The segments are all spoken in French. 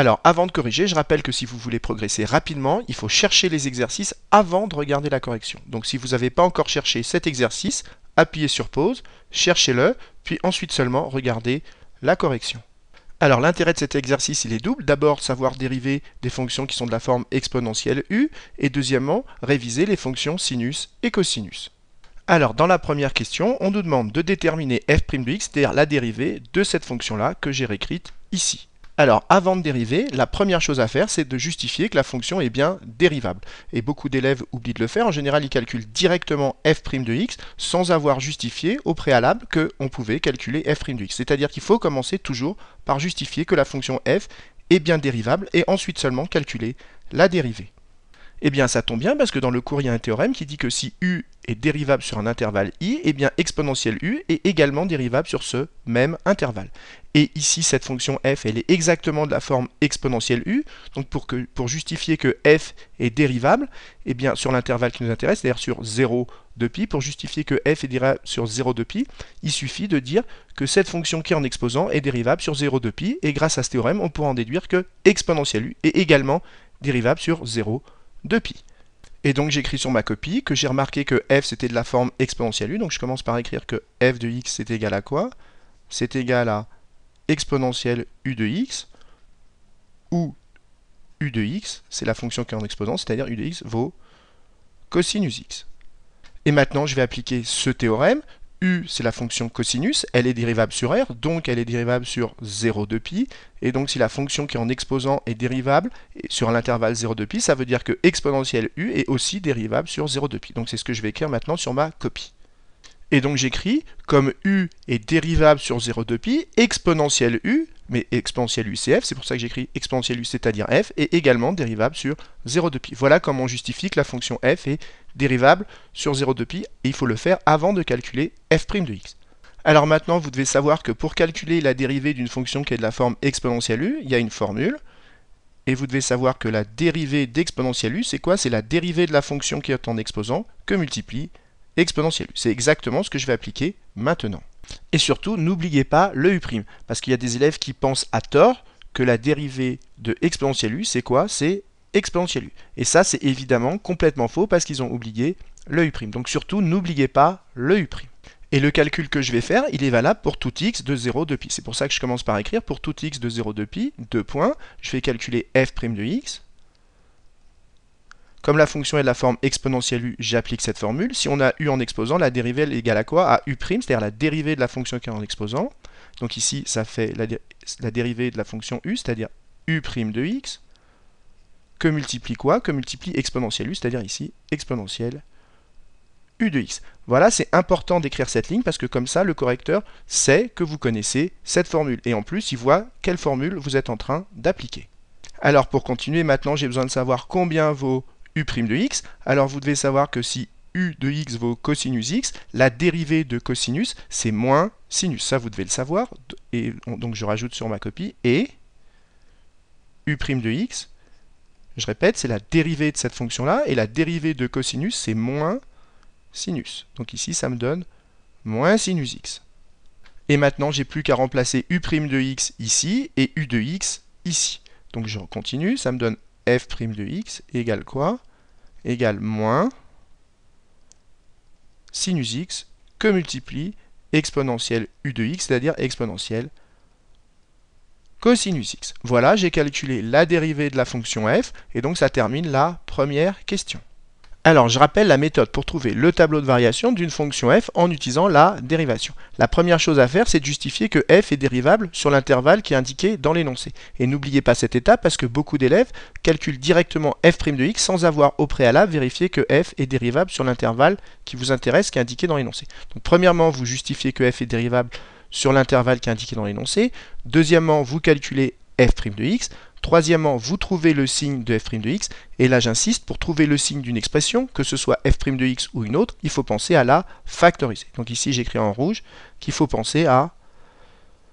Alors, avant de corriger, je rappelle que si vous voulez progresser rapidement, il faut chercher les exercices avant de regarder la correction. Donc si vous n'avez pas encore cherché cet exercice, appuyez sur pause, cherchez-le, puis ensuite seulement regardez la correction. Alors l'intérêt de cet exercice, il est double. D'abord, savoir dériver des fonctions qui sont de la forme exponentielle u, et deuxièmement, réviser les fonctions sinus et cosinus. Alors dans la première question, on nous demande de déterminer f' de x, c'est-à-dire la dérivée de cette fonction-là que j'ai réécrite ici. Alors, avant de dériver, la première chose à faire, c'est de justifier que la fonction est bien dérivable. Et beaucoup d'élèves oublient de le faire. En général, ils calculent directement f' de x sans avoir justifié au préalable qu'on pouvait calculer f' x. C'est-à-dire qu'il faut commencer toujours par justifier que la fonction f est bien dérivable et ensuite seulement calculer la dérivée. Eh bien, ça tombe bien parce que dans le cours, il y a un théorème qui dit que si u est dérivable sur un intervalle i, eh bien, exponentielle u est également dérivable sur ce même intervalle. Et ici, cette fonction f, elle est exactement de la forme exponentielle u. Donc, pour, justifier que f est dérivable, eh bien, sur l'intervalle qui nous intéresse, c'est-à-dire sur 0 de pi, pour justifier que f est dérivable sur 0 de pi, il suffit de dire que cette fonction qui est en exposant est dérivable sur 0 de pi. Et grâce à ce théorème, on pourra en déduire que exponentielle u est également dérivable sur 0 de de pi. Et donc j'écris sur ma copie que j'ai remarqué que f c'était de la forme exponentielle u, donc je commence par écrire que f de x c'est égal à quoi C'est égal à exponentielle u de x, où u de x, c'est la fonction qui est en exposant, c'est-à-dire u de x vaut cosinus x. Et maintenant je vais appliquer ce théorème u, c'est la fonction cosinus, elle est dérivable sur r, donc elle est dérivable sur 0 02 pi, et donc si la fonction qui est en exposant est dérivable sur l'intervalle 0 02 pi, ça veut dire que exponentielle u est aussi dérivable sur 0 02 pi. Donc c'est ce que je vais écrire maintenant sur ma copie. Et donc j'écris, comme u est dérivable sur 0 02 pi, exponentielle u, mais exponentielle u c'est f, c'est pour ça que j'écris exponentielle u, c'est-à-dire f, est également dérivable sur 0 02 pi. Voilà comment on justifie que la fonction f est dérivable sur 0,2π, et il faut le faire avant de calculer f' de x. Alors maintenant, vous devez savoir que pour calculer la dérivée d'une fonction qui est de la forme exponentielle u, il y a une formule, et vous devez savoir que la dérivée d'exponentielle u, c'est quoi C'est la dérivée de la fonction qui est en exposant que multiplie exponentielle u. C'est exactement ce que je vais appliquer maintenant. Et surtout, n'oubliez pas le u', parce qu'il y a des élèves qui pensent à tort que la dérivée de exponentielle u, c'est quoi C'est Exponentielle u. Et ça, c'est évidemment complètement faux parce qu'ils ont oublié le U'. Donc surtout, n'oubliez pas le U'. Et le calcul que je vais faire, il est valable pour tout x de 0, de pi. C'est pour ça que je commence par écrire pour tout x de 0, de pi, deux points, je vais calculer f' de x. Comme la fonction est de la forme exponentielle u, j'applique cette formule. Si on a u en exposant, la dérivée est égale à quoi À u', c'est-à-dire la dérivée de la fonction qui est en exposant. Donc ici, ça fait la, la dérivée de la fonction u, c'est-à-dire u' de x que multiplie quoi Que multiplie exponentielle u, c'est-à-dire ici exponentielle u de x. Voilà, c'est important d'écrire cette ligne parce que comme ça, le correcteur sait que vous connaissez cette formule. Et en plus, il voit quelle formule vous êtes en train d'appliquer. Alors pour continuer, maintenant, j'ai besoin de savoir combien vaut u' de x. Alors vous devez savoir que si u de x vaut cosinus x, la dérivée de cosinus, c'est moins sinus. Ça, vous devez le savoir. Et donc je rajoute sur ma copie. Et u' de x je répète, c'est la dérivée de cette fonction-là, et la dérivée de cosinus, c'est moins sinus. Donc ici, ça me donne moins sinus x. Et maintenant, j'ai plus qu'à remplacer u' de x ici et u de x ici. Donc je continue, ça me donne f' de x égale quoi Égale moins sinus x que multiplie exponentielle u de x, c'est-à-dire exponentielle cosinus x. Voilà, j'ai calculé la dérivée de la fonction f, et donc ça termine la première question. Alors, je rappelle la méthode pour trouver le tableau de variation d'une fonction f en utilisant la dérivation. La première chose à faire, c'est de justifier que f est dérivable sur l'intervalle qui est indiqué dans l'énoncé. Et n'oubliez pas cette étape parce que beaucoup d'élèves calculent directement f' de x sans avoir au préalable vérifié que f est dérivable sur l'intervalle qui vous intéresse, qui est indiqué dans l'énoncé. Donc, premièrement, vous justifiez que f est dérivable sur l'intervalle qui est indiqué dans l'énoncé. Deuxièmement, vous calculez f' de x. Troisièmement, vous trouvez le signe de f' de x. Et là, j'insiste, pour trouver le signe d'une expression, que ce soit f' de x ou une autre, il faut penser à la factoriser. Donc ici, j'écris en rouge qu'il faut penser à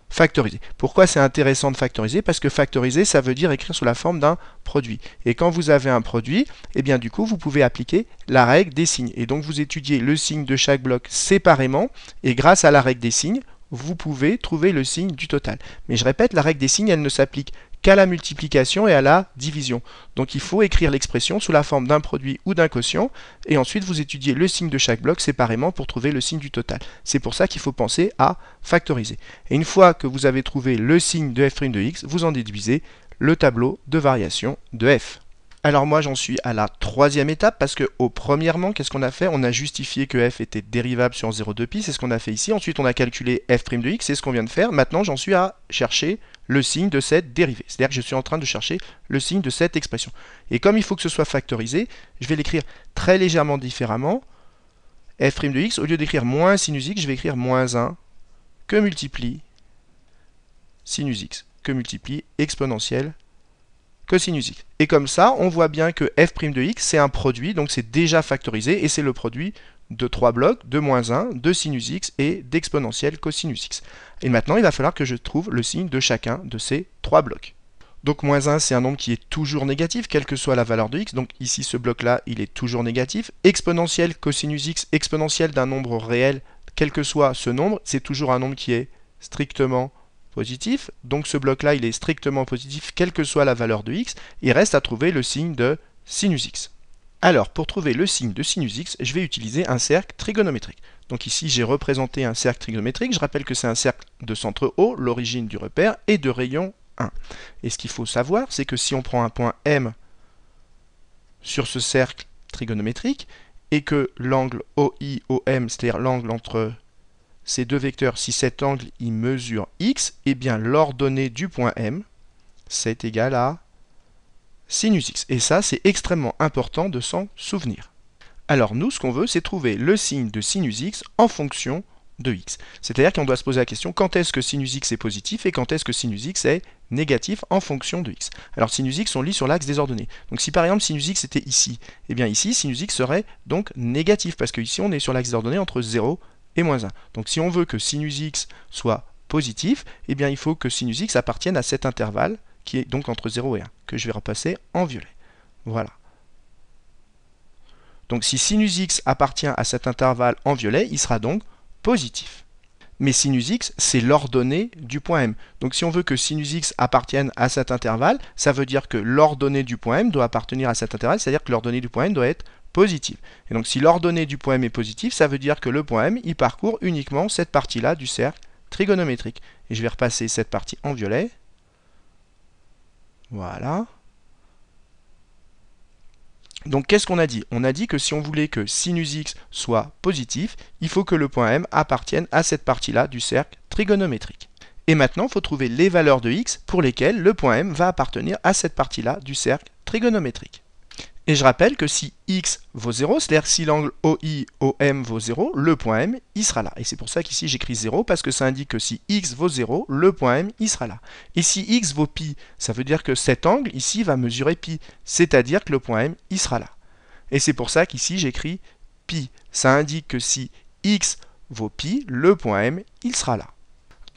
factoriser. Pourquoi c'est intéressant de factoriser Parce que factoriser, ça veut dire écrire sous la forme d'un produit. Et quand vous avez un produit, eh bien du coup, vous pouvez appliquer la règle des signes. Et donc, vous étudiez le signe de chaque bloc séparément, et grâce à la règle des signes, vous pouvez trouver le signe du total. Mais je répète, la règle des signes, elle ne s'applique qu'à la multiplication et à la division. Donc il faut écrire l'expression sous la forme d'un produit ou d'un quotient, et ensuite vous étudiez le signe de chaque bloc séparément pour trouver le signe du total. C'est pour ça qu'il faut penser à factoriser. Et une fois que vous avez trouvé le signe de f' de x, vous en déduisez le tableau de variation de f. Alors moi j'en suis à la troisième étape parce que au premièrement qu'est-ce qu'on a fait On a justifié que f était dérivable sur 0,2π, c'est ce qu'on a fait ici. Ensuite on a calculé f' de x, c'est ce qu'on vient de faire. Maintenant j'en suis à chercher le signe de cette dérivée. C'est-à-dire que je suis en train de chercher le signe de cette expression. Et comme il faut que ce soit factorisé, je vais l'écrire très légèrement différemment. f' de x, au lieu d'écrire moins sinus x, je vais écrire moins 1 que multiplie sinus x, que multiplie exponentielle cosinus x. Et comme ça, on voit bien que f' de x, c'est un produit, donc c'est déjà factorisé, et c'est le produit de trois blocs, de moins 1, de sinus x et d'exponentielle cosinus x. Et maintenant, il va falloir que je trouve le signe de chacun de ces trois blocs. Donc moins 1, c'est un nombre qui est toujours négatif, quelle que soit la valeur de x. Donc ici, ce bloc-là, il est toujours négatif. Exponentielle cosinus x, exponentielle d'un nombre réel, quel que soit ce nombre, c'est toujours un nombre qui est strictement positif. Donc ce bloc-là, il est strictement positif, quelle que soit la valeur de x. Il reste à trouver le signe de sinus x. Alors, pour trouver le signe de sinus x, je vais utiliser un cercle trigonométrique. Donc ici, j'ai représenté un cercle trigonométrique. Je rappelle que c'est un cercle de centre O, l'origine du repère, et de rayon 1. Et ce qu'il faut savoir, c'est que si on prend un point M sur ce cercle trigonométrique, et que l'angle OIOM, c'est-à-dire l'angle entre ces deux vecteurs, si cet angle il mesure x, eh bien l'ordonnée du point M, c'est égal à sinus x. Et ça, c'est extrêmement important de s'en souvenir. Alors nous, ce qu'on veut, c'est trouver le signe de sinus x en fonction de x. C'est-à-dire qu'on doit se poser la question quand est-ce que sinus x est positif et quand est-ce que sinus x est négatif en fonction de x. Alors sinus x, on lit sur l'axe des ordonnées. Donc si par exemple sinus x était ici, et eh bien ici, sinus x serait donc négatif parce que ici on est sur l'axe des ordonnées entre 0 et et moins 1. Donc si on veut que sinus x soit positif, eh bien il faut que sinus x appartienne à cet intervalle qui est donc entre 0 et 1, que je vais repasser en violet. Voilà. Donc si sinus x appartient à cet intervalle en violet, il sera donc positif mais sinus x, c'est l'ordonnée du point M. Donc si on veut que sinus x appartienne à cet intervalle, ça veut dire que l'ordonnée du point M doit appartenir à cet intervalle, c'est-à-dire que l'ordonnée du point M doit être positive. Et donc si l'ordonnée du point M est positive, ça veut dire que le point M, il parcourt uniquement cette partie-là du cercle trigonométrique. Et je vais repasser cette partie en violet. Voilà. Donc qu'est-ce qu'on a dit On a dit que si on voulait que sinus x soit positif, il faut que le point M appartienne à cette partie-là du cercle trigonométrique. Et maintenant, il faut trouver les valeurs de x pour lesquelles le point M va appartenir à cette partie-là du cercle trigonométrique. Et je rappelle que si x vaut 0, c'est-à-dire si l'angle OI, OM vaut 0, le point M, il sera là. Et c'est pour ça qu'ici j'écris 0, parce que ça indique que si x vaut 0, le point M, il sera là. Et si x vaut pi, ça veut dire que cet angle ici va mesurer pi, c'est-à-dire que le point M, il sera là. Et c'est pour ça qu'ici j'écris pi. Ça indique que si x vaut pi, le point M, il sera là.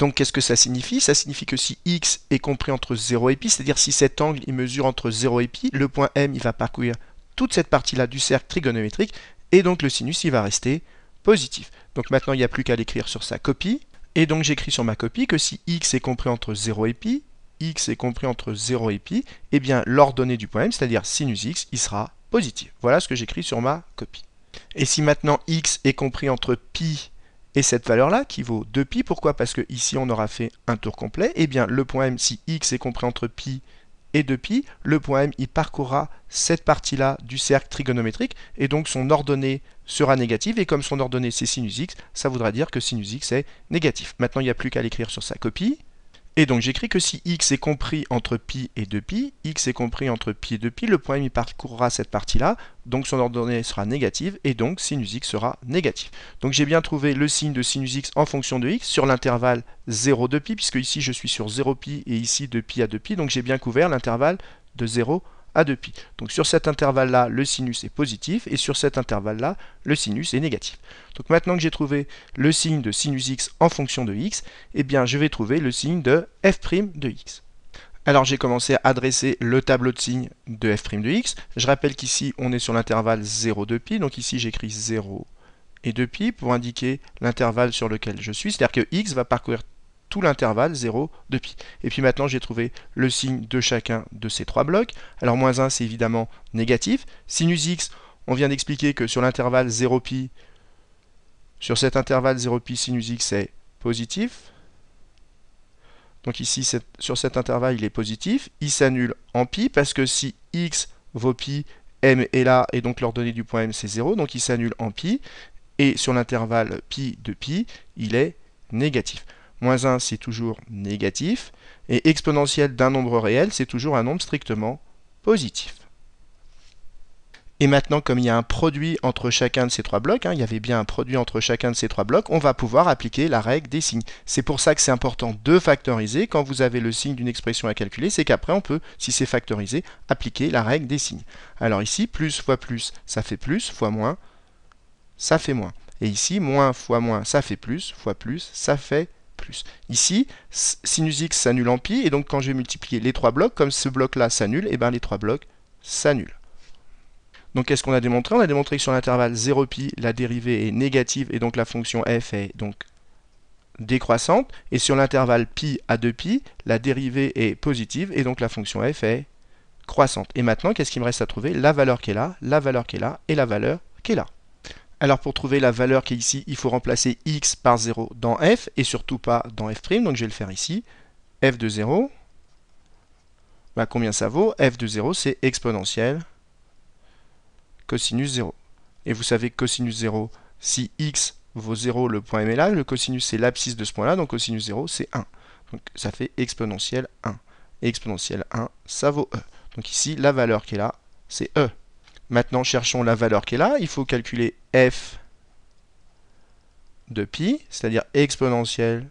Donc qu'est-ce que ça signifie Ça signifie que si x est compris entre 0 et pi, c'est-à-dire si cet angle il mesure entre 0 et pi, le point M il va parcourir toute cette partie-là du cercle trigonométrique, et donc le sinus il va rester positif. Donc maintenant il n'y a plus qu'à l'écrire sur sa copie, et donc j'écris sur ma copie que si x est compris entre 0 et pi, x est compris entre 0 et pi, eh bien l'ordonnée du point M, c'est-à-dire sinus x, il sera positif. Voilà ce que j'écris sur ma copie. Et si maintenant x est compris entre pi et cette valeur-là, qui vaut 2 π pourquoi Parce que ici on aura fait un tour complet, et eh bien le point M, si x est compris entre π et 2 π le point M, il parcourra cette partie-là du cercle trigonométrique, et donc son ordonnée sera négative, et comme son ordonnée c'est sinus x, ça voudra dire que sinus x est négatif. Maintenant, il n'y a plus qu'à l'écrire sur sa copie, et donc j'écris que si x est compris entre pi et 2pi, x est compris entre pi et 2pi, le point M parcourra cette partie-là, donc son ordonnée sera négative, et donc sinus x sera négatif. Donc j'ai bien trouvé le signe de sinus x en fonction de x sur l'intervalle 0 2 pi, puisque ici je suis sur 0 pi et ici de pi à 2 pi, donc j'ai bien couvert l'intervalle de 0 à 2π. Donc sur cet intervalle-là, le sinus est positif, et sur cet intervalle-là, le sinus est négatif. Donc maintenant que j'ai trouvé le signe de sinus x en fonction de x, eh bien je vais trouver le signe de f' de x. Alors j'ai commencé à adresser le tableau de signes de f' de x. Je rappelle qu'ici on est sur l'intervalle 0, de pi, donc ici j'écris 0 et 2π pour indiquer l'intervalle sur lequel je suis, c'est-à-dire que x va parcourir tout l'intervalle 0, de pi. Et puis maintenant, j'ai trouvé le signe de chacun de ces trois blocs. Alors, moins 1, c'est évidemment négatif. Sinus x, on vient d'expliquer que sur l'intervalle 0 pi sur cet intervalle 0 pi, sinus x est positif. Donc ici, sur cet intervalle, il est positif. Il s'annule en pi parce que si x vaut pi m est là, et donc l'ordonnée du point m, c'est 0, donc il s'annule en pi Et sur l'intervalle pi de pi il est négatif. Moins 1, c'est toujours négatif. Et exponentielle d'un nombre réel, c'est toujours un nombre strictement positif. Et maintenant, comme il y a un produit entre chacun de ces trois blocs, hein, il y avait bien un produit entre chacun de ces trois blocs, on va pouvoir appliquer la règle des signes. C'est pour ça que c'est important de factoriser. Quand vous avez le signe d'une expression à calculer, c'est qu'après, on peut, si c'est factorisé, appliquer la règle des signes. Alors ici, plus fois plus, ça fait plus, fois moins, ça fait moins. Et ici, moins fois moins, ça fait plus, fois plus, ça fait plus. Ici, sinus x s'annule en pi, et donc quand je vais multiplier les trois blocs, comme ce bloc-là s'annule, et eh bien les trois blocs s'annulent. Donc qu'est-ce qu'on a démontré On a démontré que sur l'intervalle 0 pi, la dérivée est négative, et donc la fonction f est donc décroissante, et sur l'intervalle pi à 2 pi, la dérivée est positive, et donc la fonction f est croissante. Et maintenant, qu'est-ce qu'il me reste à trouver La valeur qui est là, la valeur qui est là, et la valeur qui est là. Alors pour trouver la valeur qui est ici, il faut remplacer x par 0 dans f, et surtout pas dans f', donc je vais le faire ici. f de 0, bah, combien ça vaut f de 0, c'est exponentielle cosinus 0. Et vous savez que cosinus 0, si x vaut 0, le point M est là, le cosinus c'est l'abscisse de ce point-là, donc cosinus 0 c'est 1. Donc ça fait exponentielle 1. Et exponentielle 1, ça vaut E. Donc ici, la valeur qui est là, c'est E. Maintenant, cherchons la valeur qui est là. Il faut calculer f de pi, c'est-à-dire exponentielle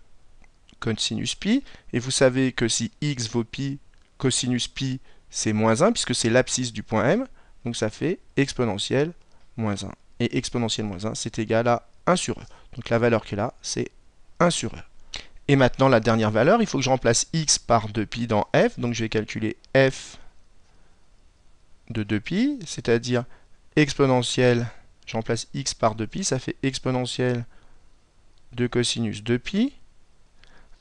cosinus pi. Et vous savez que si x vaut pi, cosinus pi, c'est moins 1, puisque c'est l'abscisse du point m. Donc ça fait exponentielle moins 1. Et exponentielle moins 1, c'est égal à 1 sur e. Donc la valeur qui est là, c'est 1 sur e. Et maintenant, la dernière valeur, il faut que je remplace x par 2pi dans f. Donc je vais calculer f de 2pi, c'est-à-dire exponentielle, j'en place x par 2pi, ça fait exponentielle de cosinus 2pi.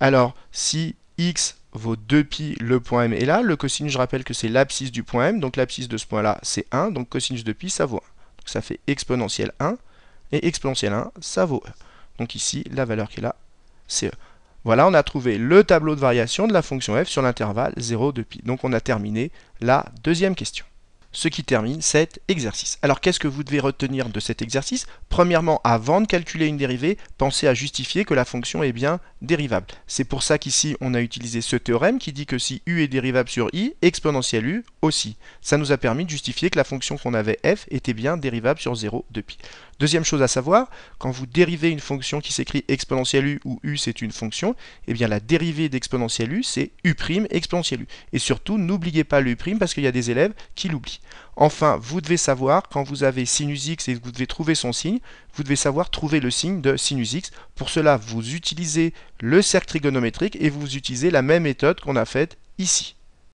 Alors, si x vaut 2pi, le point M est là, le cosinus, je rappelle que c'est l'abscisse du point M, donc l'abscisse de ce point-là, c'est 1, donc cosinus 2pi, ça vaut 1. Donc ça fait exponentielle 1, et exponentielle 1, ça vaut E. Donc ici, la valeur qui est là, c'est E. Voilà, on a trouvé le tableau de variation de la fonction f sur l'intervalle 0, 2 pi. Donc on a terminé la deuxième question ce qui termine cet exercice. Alors qu'est-ce que vous devez retenir de cet exercice Premièrement, avant de calculer une dérivée, pensez à justifier que la fonction est bien dérivable. C'est pour ça qu'ici, on a utilisé ce théorème qui dit que si u est dérivable sur i, exponentielle u aussi. Ça nous a permis de justifier que la fonction qu'on avait f était bien dérivable sur 0 de pi. Deuxième chose à savoir, quand vous dérivez une fonction qui s'écrit exponentielle u ou u c'est une fonction, eh bien la dérivée d'exponentielle u c'est u' exponentielle u. Et surtout, n'oubliez pas le u' parce qu'il y a des élèves qui l'oublient. Enfin, vous devez savoir, quand vous avez sinus x et que vous devez trouver son signe, vous devez savoir trouver le signe de sinus x. Pour cela, vous utilisez le cercle trigonométrique et vous utilisez la même méthode qu'on a faite ici.